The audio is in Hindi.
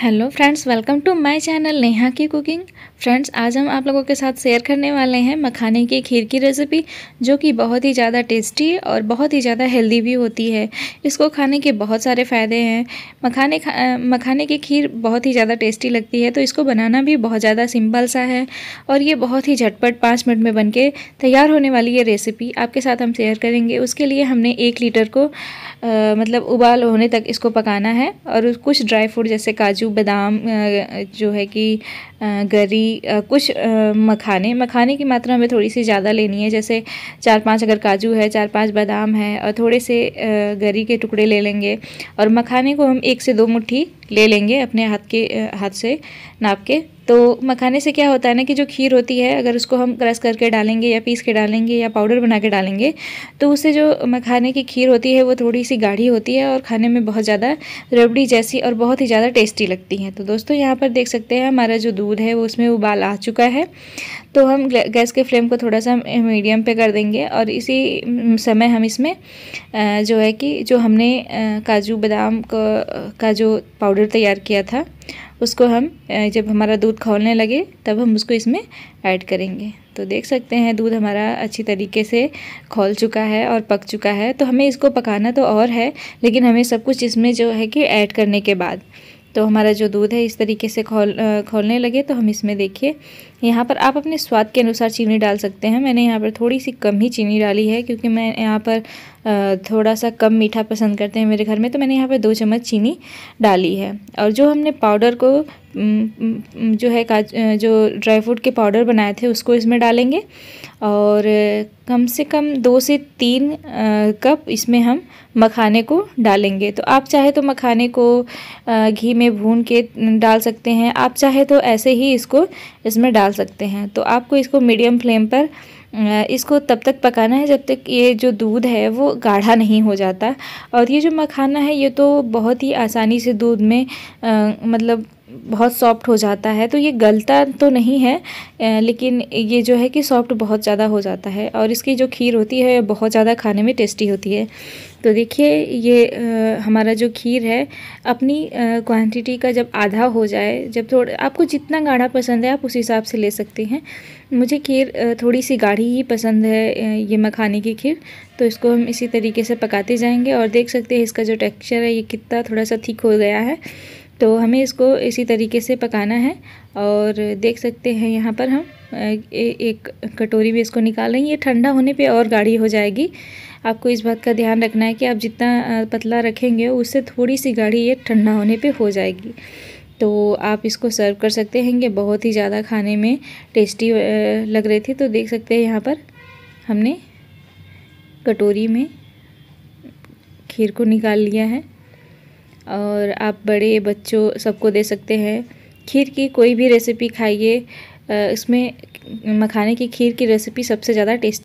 hello friends welcome to my channel Neha की कुकिंग फ्रेंड्स आज हम आप लोगों के साथ शेयर करने वाले हैं मखाने की खीर की रेसिपी जो कि बहुत ही ज़्यादा टेस्टी और बहुत ही ज़्यादा हेल्दी भी होती है इसको खाने के बहुत सारे फ़ायदे हैं मखाने खा, मखाने की खीर बहुत ही ज़्यादा टेस्टी लगती है तो इसको बनाना भी बहुत ज़्यादा सिंपल सा है और ये बहुत ही झटपट पाँच मिनट में बन तैयार होने वाली ये रेसिपी आपके साथ हम शेयर करेंगे उसके लिए हमने एक लीटर को आ, मतलब उबाल होने तक इसको पकाना है और कुछ ड्राई फ्रूट जैसे काजू बादाम जो है कि गरी कुछ मखाने मखाने की मात्रा हमें थोड़ी सी ज़्यादा लेनी है जैसे चार पांच अगर काजू है चार पांच बादाम है और थोड़े से गरी के टुकड़े ले लेंगे और मखाने को हम एक से दो मुट्ठी ले लेंगे अपने हाथ के हाथ से नाप के तो मखाने से क्या होता है ना कि जो खीर होती है अगर उसको हम क्रश करके डालेंगे या पीस के डालेंगे या पाउडर बना के डालेंगे तो उससे जो मखाने की खीर होती है वो थोड़ी सी गाढ़ी होती है और खाने में बहुत ज़्यादा रबड़ी जैसी और बहुत ही ज़्यादा टेस्टी लगती हैं तो दोस्तों यहाँ पर देख सकते हैं हमारा जो दूध है वो उसमें उबाल आ चुका है तो हम गैस के फ्लेम को थोड़ा सा मीडियम पर कर देंगे और इसी समय हम इसमें जो है कि जो हमने काजू बादाम का जो पाउडर तैयार किया था उसको हम जब हमारा दूध खोलने लगे तब हम उसको इसमें ऐड करेंगे तो देख सकते हैं दूध हमारा अच्छी तरीके से खोल चुका है और पक चुका है तो हमें इसको पकाना तो और है लेकिन हमें सब कुछ इसमें जो है कि ऐड करने के बाद तो हमारा जो दूध है इस तरीके से खोल खोलने लगे तो हम इसमें देखिए यहाँ पर आप अपने स्वाद के अनुसार चीनी डाल सकते हैं मैंने यहाँ पर थोड़ी सी कम ही चीनी डाली है क्योंकि मैं यहाँ पर थोड़ा सा कम मीठा पसंद करते हैं मेरे घर में तो मैंने यहाँ पर दो चम्मच चीनी डाली है और जो हमने पाउडर को जो है काज जो ड्राई फ्रूट के पाउडर बनाए थे उसको इसमें डालेंगे और कम से कम दो से तीन कप इसमें हम मखाने को डालेंगे तो आप चाहे तो मखाने को घी में भून के डाल सकते हैं आप चाहे तो ऐसे ही इसको इसमें डाल डाल सकते हैं तो आपको इसको मीडियम फ्लेम पर इसको तब तक पकाना है जब तक ये जो दूध है वो गाढ़ा नहीं हो जाता और ये जो मखाना है ये तो बहुत ही आसानी से दूध में आ, मतलब बहुत सॉफ्ट हो जाता है तो ये गलता तो नहीं है लेकिन ये जो है कि सॉफ्ट बहुत ज़्यादा हो जाता है और इसकी जो खीर होती है बहुत ज़्यादा खाने में टेस्टी होती है तो देखिए ये आ, हमारा जो खीर है अपनी क्वांटिटी का जब आधा हो जाए जब थोड़ा आपको जितना गाढ़ा पसंद है आप उस हिसाब से ले सकते हैं मुझे खीर थोड़ी सी गाढ़ी ही पसंद है ये मखाने की खीर तो इसको हम इसी तरीके से पकाते जाएंगे और देख सकते हैं इसका जो टेक्सचर है ये कितना थोड़ा सा थिक हो गया है तो हमें इसको इसी तरीके से पकाना है और देख सकते हैं यहाँ पर हम ए, एक कटोरी में इसको निकाल रहे हैं ये ठंडा होने पे और गाढ़ी हो जाएगी आपको इस बात का ध्यान रखना है कि आप जितना पतला रखेंगे उससे थोड़ी सी गाढ़ी ये ठंडा होने पे हो जाएगी तो आप इसको सर्व कर सकते हैं ये बहुत ही ज़्यादा खाने में टेस्टी लग रही थी तो देख सकते हैं यहाँ पर हमने कटोरी में खीर को निकाल लिया है और आप बड़े बच्चों सबको दे सकते हैं खीर की कोई भी रेसिपी खाइए इसमें मखाने की खीर की रेसिपी सबसे ज़्यादा टेस्टी